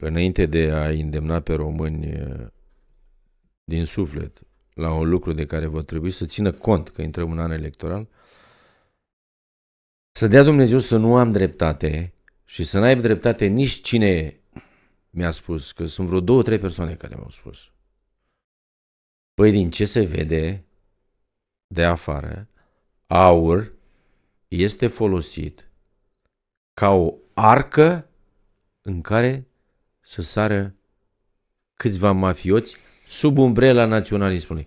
înainte de a îndemna pe români din suflet la un lucru de care vă trebuie să țină cont că intrăm în an electoral, să dea Dumnezeu să nu am dreptate și să n ai dreptate nici cine mi-a spus, că sunt vreo două, trei persoane care mi-au spus. Păi din ce se vede de afară, aur este folosit ca o arcă în care să sară câțiva mafioți sub umbrela naționalismului.